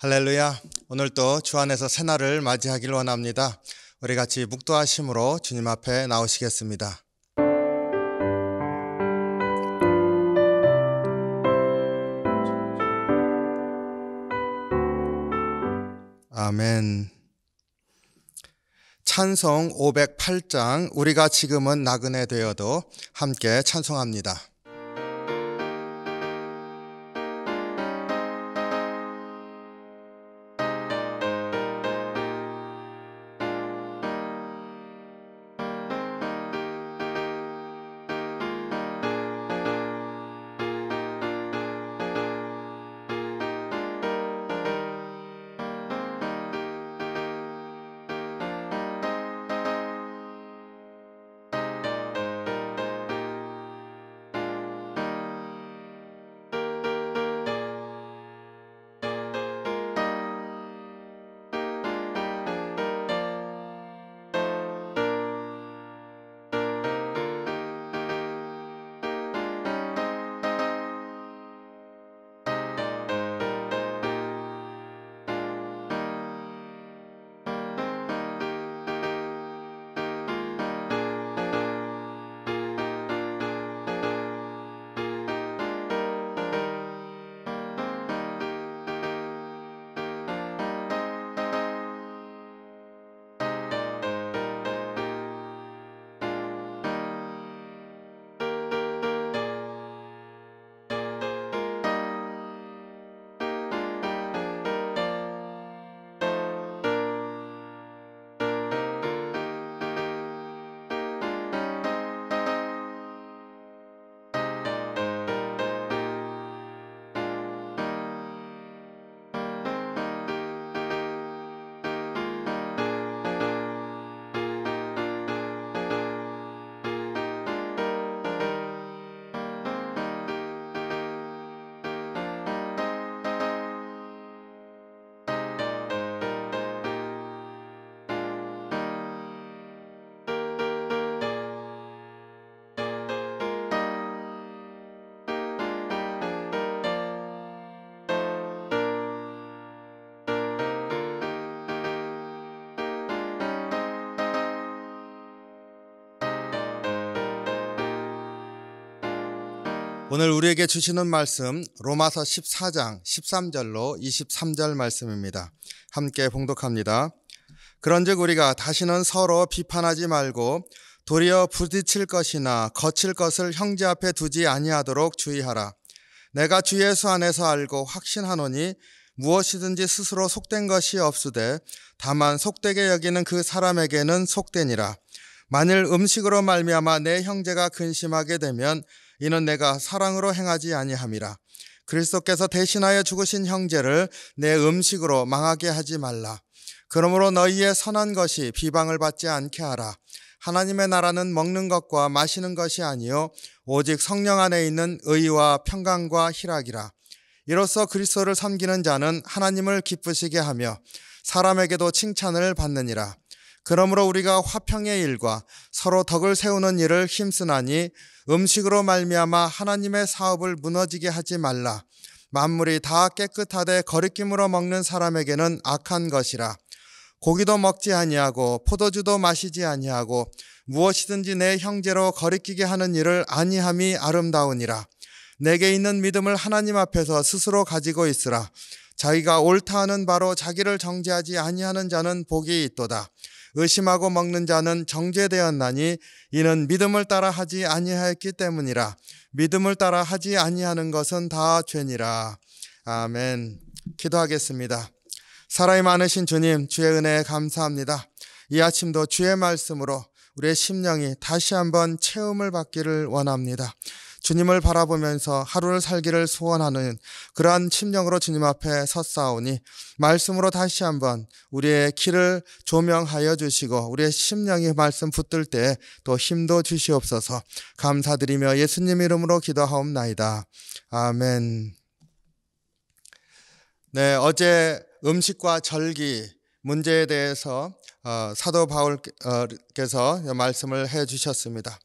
할렐루야. 오늘도 주 안에서 새날을 맞이하길 원합니다. 우리 같이 묵도하심으로 주님 앞에 나오시겠습니다. 아멘. 찬송 508장, 우리가 지금은 나그네 되어도 함께 찬송합니다. 오늘 우리에게 주시는 말씀 로마서 14장 13절로 23절 말씀입니다. 함께 봉독합니다. 그런즉 우리가 다시는 서로 비판하지 말고 도리어 부딪힐 것이나 거칠 것을 형제 앞에 두지 아니하도록 주의하라. 내가 주 예수 안에서 알고 확신하노니 무엇이든지 스스로 속된 것이 없으되 다만 속되게 여기는 그 사람에게는 속되니라. 만일 음식으로 말미암아 내 형제가 근심하게 되면 이는 내가 사랑으로 행하지 아니함이라. 그리스도께서 대신하여 죽으신 형제를 내 음식으로 망하게 하지 말라. 그러므로 너희의 선한 것이 비방을 받지 않게 하라. 하나님의 나라는 먹는 것과 마시는 것이 아니요 오직 성령 안에 있는 의와 평강과 희락이라. 이로써 그리스도를 섬기는 자는 하나님을 기쁘시게 하며 사람에게도 칭찬을 받느니라. 그러므로 우리가 화평의 일과 서로 덕을 세우는 일을 힘쓰나니 음식으로 말미암아 하나님의 사업을 무너지게 하지 말라. 만물이 다 깨끗하되 거리낌으로 먹는 사람에게는 악한 것이라. 고기도 먹지 아니하고 포도주도 마시지 아니하고 무엇이든지 내 형제로 거리끼게 하는 일을 아니함이 아름다우니라. 내게 있는 믿음을 하나님 앞에서 스스로 가지고 있으라. 자기가 옳다 하는 바로 자기를 정죄하지 아니하는 자는 복이 있도다. 의심하고 먹는 자는 정죄되었나니 이는 믿음을 따라 하지 아니하였기 때문이라 믿음을 따라 하지 아니하는 것은 다 죄니라 아멘 기도하겠습니다 사랑이 많으신 주님 주의 은혜 감사합니다 이 아침도 주의 말씀으로 우리의 심령이 다시 한번 체험을 받기를 원합니다. 주님을 바라보면서 하루를 살기를 소원하는 그러한 심령으로 주님 앞에 섰사오니 말씀으로 다시 한번 우리의 길을 조명하여 주시고 우리의 심령이 말씀 붙들 때 또 힘도 주시옵소서 감사드리며 예수님 이름으로 기도하옵나이다. 아멘. 네, 어제 음식과 절기 문제에 대해서 어, 사도 바울께서 말씀을 해 주셨습니다.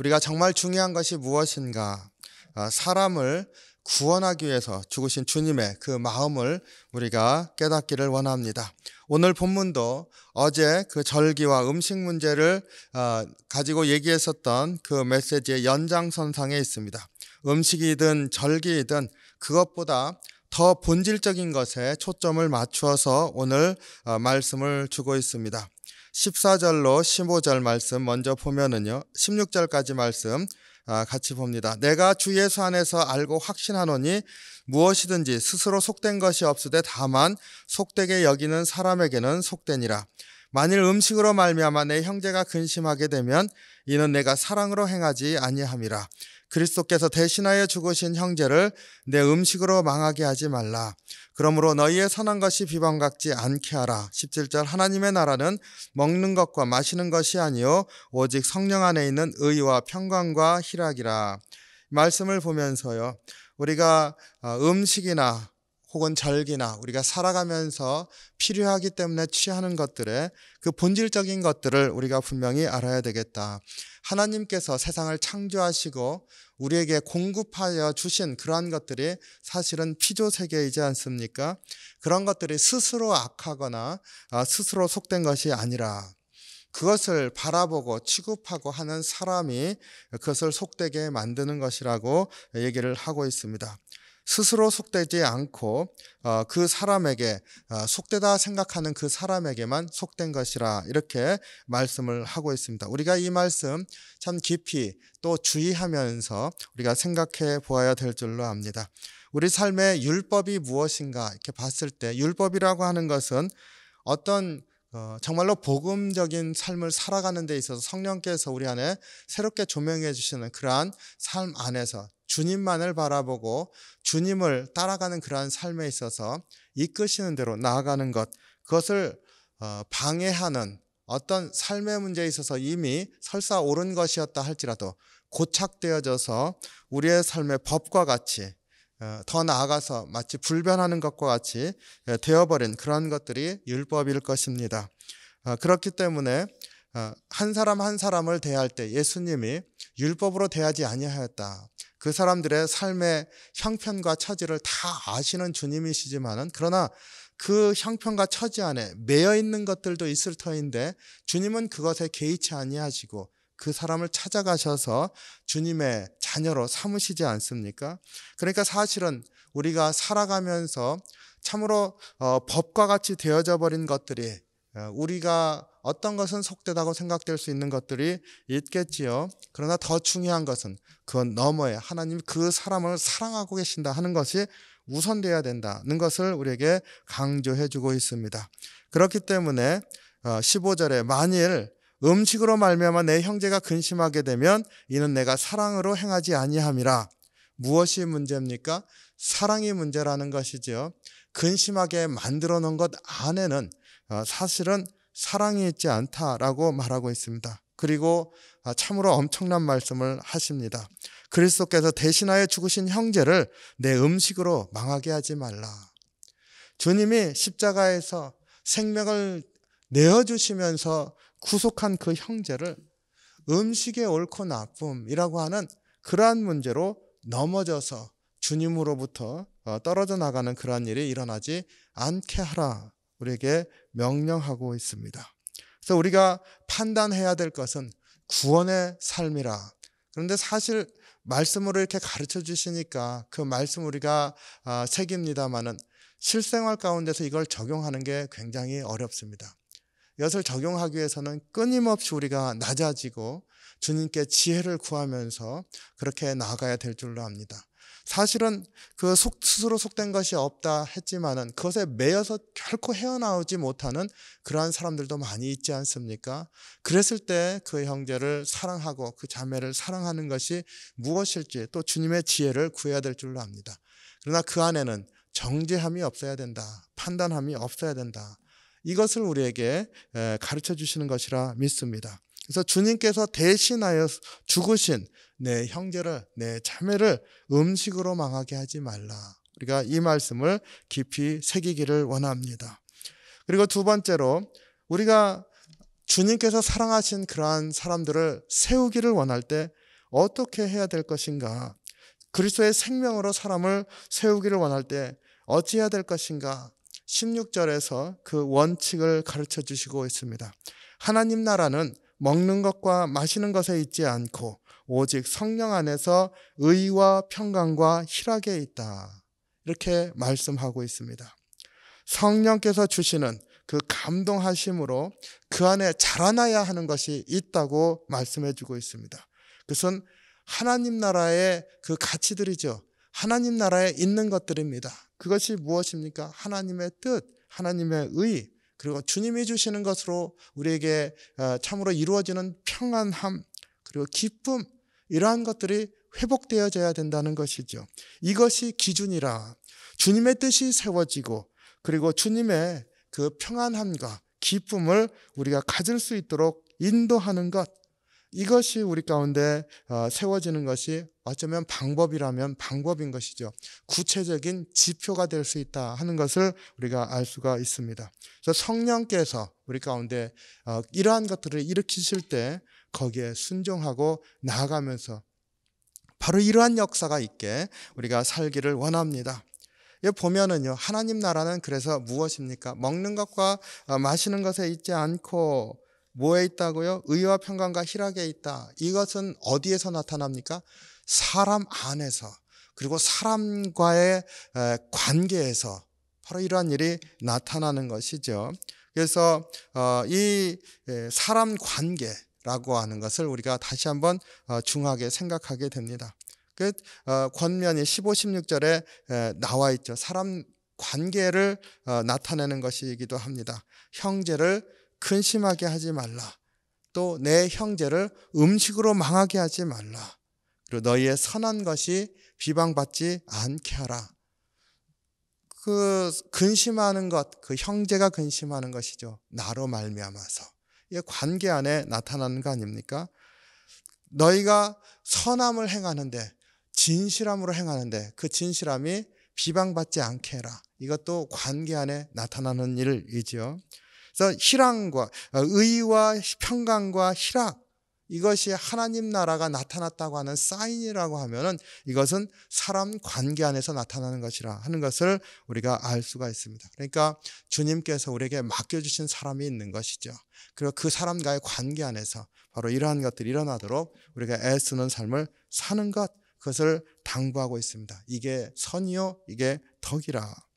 우리가 정말 중요한 것이 무엇인가? 어, 사람을 구원하기 위해서 죽으신 주님의 그 마음을 우리가 깨닫기를 원합니다. 오늘 본문도 어제 그 절기와 음식 문제를 어, 가지고 얘기했었던 그 메시지의 연장선상에 있습니다. 음식이든 절기이든 그것보다 더 본질적인 것에 초점을 맞추어서 오늘 어, 말씀을 주고 있습니다. 14절로 15절 말씀 먼저 보면은요. 16절까지 말씀 아, 같이 봅니다. 내가 주 예수 안에서 알고 확신하노니 무엇이든지 스스로 속된 것이 없으되 다만 속되게 여기는 사람에게는 속되니라. 만일 음식으로 말미암아 내 형제가 근심하게 되면 이는 내가 사랑으로 행하지 아니함이라. 그리스도께서 대신하여 죽으신 형제를 내 음식으로 망하게 하지 말라. 그러므로 너희의 선한 것이 비방같지 않게 하라. 17절 하나님의 나라는 먹는 것과 마시는 것이 아니요 오직 성령 안에 있는 의와 평강과 희락이라. 말씀을 보면서요. 우리가 어, 음식이나 혹은 절기나 우리가 살아가면서 필요하기 때문에 취하는 것들의 그 본질적인 것들을 우리가 분명히 알아야 되겠다. 하나님께서 세상을 창조하시고 우리에게 공급하여 주신 그러한 것들이 사실은 피조 세계이지 않습니까? 그런 것들이 스스로 악하거나 어, 스스로 속된 것이 아니라 그것을 바라보고 취급하고 하는 사람이 그것을 속되게 만드는 것이라고 얘기를 하고 있습니다. 스스로 속되지 않고 어, 그 사람에게 어, 속되다 생각하는 그 사람에게만 속된 것이라 이렇게 말씀을 하고 있습니다. 우리가 이 말씀 참 깊이 또 주의하면서 우리가 생각해 보아야 될 줄로 압니다. 우리 삶의 율법이 무엇인가 이렇게 봤을 때 율법이라고 하는 것은 어떤 어, 정말로 복음적인 삶을 살아가는 데 있어서 성령께서 우리 안에 새롭게 조명해 주시는 그러한 삶 안에서 주님만을 바라보고 주님을 따라가는 그러한 삶에 있어서 이끄시는 대로 나아가는 것 그것을 어, 방해하는 어떤 삶의 문제에 있어서 이미 설사 옳은 것이었다 할지라도 고착되어져서 우리의 삶의 법과 같이 어, 더 나아가서 마치 불변하는 것과 같이 어, 되어버린 그런 것들이 율법일 것입니다. 어, 그렇기 때문에 한 사람 한 사람을 대할 때 예수님이 율법으로 대하지 아니하였다. 그 사람들의 삶의 형편과 처지를 다 아시는 주님이시지만은 그러나 그 형편과 처지 안에 매여 있는 것들도 있을 터인데 주님은 그것에 개의치 아니하시고 그 사람을 찾아가셔서 주님의 자녀로 삼으시지 않습니까? 그러니까 사실은 우리가 살아가면서 참으로 어, 법과 같이 되어져 버린 것들이 어, 우리가 어떤 것은 속되다고 생각될 수 있는 것들이 있겠지요. 그러나 더 중요한 것은 그 너머에 하나님 그 사람을 사랑하고 계신다 하는 것이 우선돼야 된다는 것을 우리에게 강조해 주고 있습니다. 그렇기 때문에 15절에 어, 만일 음식으로 말미암아 내 형제가 근심하게 되면 이는 내가 사랑으로 행하지 아니함이라. 무엇이 문제입니까? 사랑이 문제라는 것이지요. 근심하게 만들어 놓은 것 안에는 어, 사실은 사랑이 있지 않다라고 말하고 있습니다. 그리고 아, 참으로 엄청난 말씀을 하십니다. 그리스도께서 대신하여 죽으신 형제를 내 음식으로 망하게 하지 말라. 주님이 십자가에서 생명을 내어주시면서 구속한 그 형제를 음식의 옳고 나쁨이라고 하는 그러한 문제로 넘어져서 주님으로부터 어, 떨어져 나가는 그러한 일이 일어나지 않게 하라 우리에게 명령하고 있습니다. 그래서 우리가 판단해야 될 것은 구원의 삶이라. 그런데 사실 말씀으로 이렇게 가르쳐 주시니까 그 말씀 우리가 아, 새깁니다마는 실생활 가운데서 이걸 적용하는 게 굉장히 어렵습니다. 이것을 적용하기 위해서는 끊임없이 우리가 낮아지고 주님께 지혜를 구하면서 그렇게 나아가야 될 줄로 압니다. 사실은 그 속, 스스로 속된 것이 없다 했지만은 그것에 매여서 결코 헤어나오지 못하는 그러한 사람들도 많이 있지 않습니까? 그랬을 때 그 형제를 사랑하고 그 자매를 사랑하는 것이 무엇일지 또 주님의 지혜를 구해야 될 줄로 압니다. 그러나 그 안에는 정제함이 없어야 된다. 판단함이 없어야 된다. 이것을 우리에게 가르쳐 주시는 것이라 믿습니다. 그래서 주님께서 대신하여 죽으신 내 형제를 내 자매를 음식으로 망하게 하지 말라. 우리가 이 말씀을 깊이 새기기를 원합니다. 그리고 두 번째로 우리가 주님께서 사랑하신 그러한 사람들을 세우기를 원할 때 어떻게 해야 될 것인가? 그리스도의 생명으로 사람을 세우기를 원할 때 어찌해야 될 것인가? 16절에서 그 원칙을 가르쳐 주시고 있습니다. 하나님 나라는 먹는 것과 마시는 것에 있지 않고 오직 성령 안에서 의와 평강과 희락에 있다. 이렇게 말씀하고 있습니다. 성령께서 주시는 그 감동하심으로 그 안에 자라나야 하는 것이 있다고 말씀해 주고 있습니다. 그것은 하나님 나라의 그 가치들이죠. 하나님 나라에 있는 것들입니다. 그것이 무엇입니까? 하나님의 뜻, 하나님의 의, 그리고 주님이 주시는 것으로 우리에게 어, 참으로 이루어지는 평안함, 그리고 기쁨, 이러한 것들이 회복되어져야 된다는 것이죠. 이것이 기준이라 주님의 뜻이 세워지고 그리고 주님의 그 평안함과 기쁨을 우리가 가질 수 있도록 인도하는 것, 이것이 우리 가운데 어, 세워지는 것이 어쩌면 방법이라면 방법인 것이죠. 구체적인 지표가 될 수 있다 하는 것을 우리가 알 수가 있습니다. 그래서 성령께서 우리 가운데 어, 이러한 것들을 일으키실 때 거기에 순종하고 나아가면서 바로 이러한 역사가 있게 우리가 살기를 원합니다. 여 예, 보면은요, 하나님 나라는 그래서 무엇입니까? 먹는 것과 어, 마시는 것에 있지 않고 뭐에 있다고요? 의와 평강과 희락에 있다. 이것은 어디에서 나타납니까? 사람 안에서 그리고 사람과의 관계에서 바로 이러한 일이 나타나는 것이죠. 그래서 어, 이 사람 관계라고 하는 것을 우리가 다시 한번 어, 중하게 생각하게 됩니다. 그 권면이 15, 16절에 나와 있죠. 사람 관계를 나타내는 것이기도 합니다. 형제를 근심하게 하지 말라. 또 내 형제를 음식으로 망하게 하지 말라. 그리고 너희의 선한 것이 비방받지 않게 하라. 그 근심하는 것, 그 형제가 근심하는 것이죠. 나로 말미암아서. 이게 관계 안에 나타나는 거 아닙니까? 너희가 선함을 행하는데 진실함으로 행하는데 그 진실함이 비방받지 않게 해라. 이것도 관계 안에 나타나는 일이지요. 그래서 희랑과 어, 의와 평강과 희락 이것이 하나님 나라가 나타났다고 하는 사인이라고 하면은 이것은 사람 관계 안에서 나타나는 것이라 하는 것을 우리가 알 수가 있습니다. 그러니까 주님께서 우리에게 맡겨주신 사람이 있는 것이죠. 그리고 그 사람과의 관계 안에서 바로 이러한 것들이 일어나도록 우리가 애쓰는 삶을 사는 것, 그것을 당부하고 있습니다. 이게 선이요, 이게 덕이라.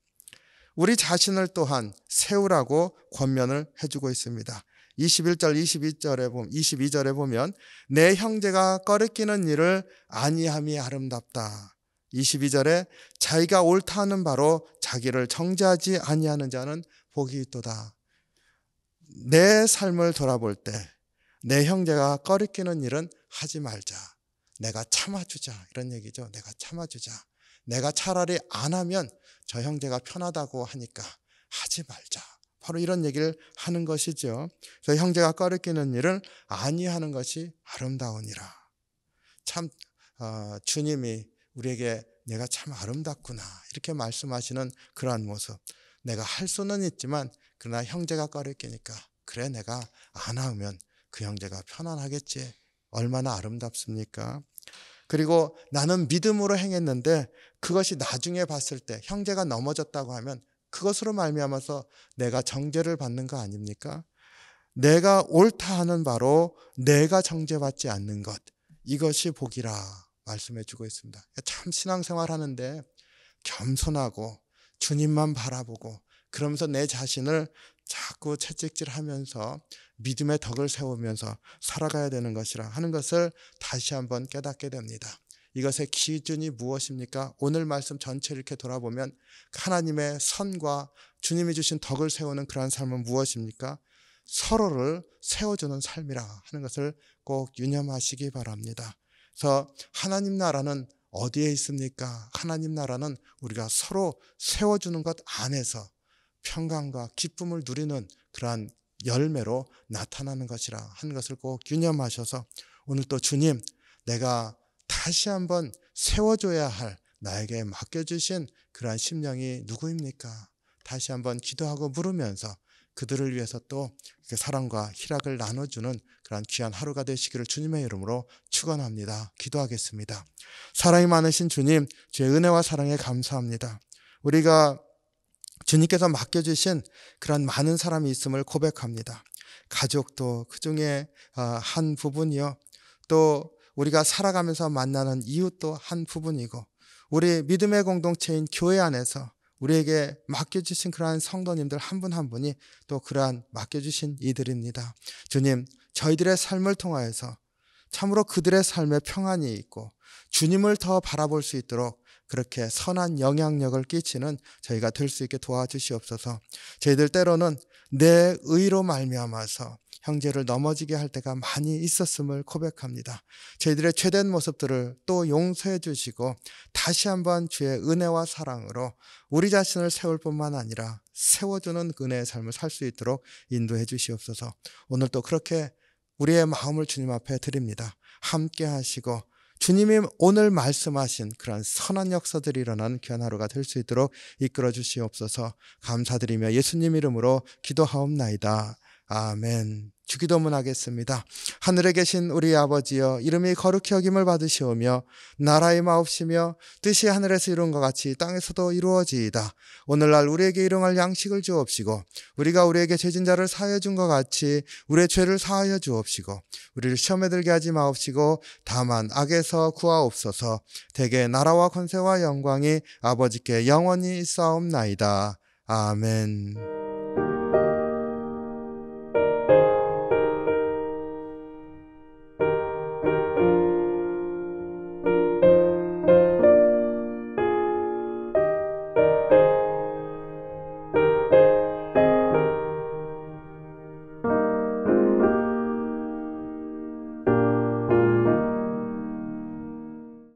우리 자신을 또한 세우라고 권면을 해주고 있습니다. 21절 22절에 보면 22절에 보면 내 형제가 꺼리끼는 일을 아니함이 아름답다. 22절에 자기가 옳다 하는 바로 자기를 정죄하지 아니하는 자는 복이 있도다. 내 삶을 돌아볼 때 내 형제가 꺼리끼는 일은 하지 말자. 내가 참아주자. 이런 얘기죠. 내가 참아주자. 내가 차라리 안 하면 저 형제가 편하다고 하니까 하지 말자. 바로 이런 얘기를 하는 것이죠. 저 형제가 꺼리끼는 일을 아니하는 것이 아름다우니라. 참 어, 주님이 우리에게 내가 참 아름답구나 이렇게 말씀하시는 그러한 모습. 내가 할 수는 있지만 그러나 형제가 꺼리끼니까 그래 내가 안 하면 그 형제가 편안하겠지. 얼마나 아름답습니까? 그리고 나는 믿음으로 행했는데 그것이 나중에 봤을 때 형제가 넘어졌다고 하면 그것으로 말미암아서 내가 정죄를 받는 거 아닙니까? 내가 옳다 하는 바로 내가 정죄받지 않는 것 이것이 복이라 말씀해 주고 있습니다. 참 신앙생활 하는데 겸손하고 주님만 바라보고 그러면서 내 자신을 자꾸 채찍질하면서 믿음의 덕을 세우면서 살아가야 되는 것이라 하는 것을 다시 한번 깨닫게 됩니다. 이것의 기준이 무엇입니까? 오늘 말씀 전체를 이렇게 돌아보면 하나님의 선과 주님이 주신 덕을 세우는 그러한 삶은 무엇입니까? 서로를 세워주는 삶이라 하는 것을 꼭 유념하시기 바랍니다. 그래서 하나님 나라는 어디에 있습니까? 하나님 나라는 우리가 서로 세워주는 것 안에서 평강과 기쁨을 누리는 그러한 열매로 나타나는 것이라 한 것을 꼭 유념하셔서 오늘 또 주님 내가 다시 한번 세워줘야 할 나에게 맡겨주신 그러한 심령이 누구입니까? 다시 한번 기도하고 물으면서 그들을 위해서 또 그 사랑과 희락을 나눠주는 그러한 귀한 하루가 되시기를 주님의 이름으로 축원합니다. 기도하겠습니다. 사랑이 많으신 주님, 주의 은혜와 사랑에 감사합니다. 우리가 주님께서 맡겨주신 그런 많은 사람이 있음을 고백합니다. 가족도 그 중에 어, 한 부분이요. 또 우리가 살아가면서 만나는 이웃도 한 부분이고, 우리 믿음의 공동체인 교회 안에서 우리에게 맡겨주신 그러한 성도님들 한 분한 한 분이 또 그러한 맡겨주신 이들입니다. 주님, 저희들의 삶을 통하여서 참으로 그들의 삶에 평안이 있고 주님을 더 바라볼 수 있도록 그렇게 선한 영향력을 끼치는 저희가 될 수 있게 도와주시옵소서. 저희들 때로는 내 의로 말미암아서 형제를 넘어지게 할 때가 많이 있었음을 고백합니다. 저희들의 최대한 모습들을 또 용서해 주시고 다시 한번 주의 은혜와 사랑으로 우리 자신을 세울 뿐만 아니라 세워주는 은혜의 삶을 살 수 있도록 인도해 주시옵소서. 오늘 또 그렇게 우리의 마음을 주님 앞에 드립니다. 함께 하시고 주님이 오늘 말씀하신 그러한 선한 역사들이 일어난 귀한 하루가 될 수 있도록 이끌어 주시옵소서 감사드리며 예수님 이름으로 기도하옵나이다. 아멘. 주기도문 하겠습니다. 하늘에 계신 우리 아버지여 이름이 거룩히 여김을 받으시오며 나라의 마옵시며 뜻이 하늘에서 이룬 것 같이 땅에서도 이루어지이다. 오늘날 우리에게 일용할 양식을 주옵시고 우리가 우리에게 죄진자를 사하여 준것 같이 우리의 죄를 사하여 주옵시고 우리를 시험에 들게 하지 마옵시고 다만 악에서 구하옵소서 대개 나라와 권세와 영광이 아버지께 영원히 있사옵나이다. 아멘.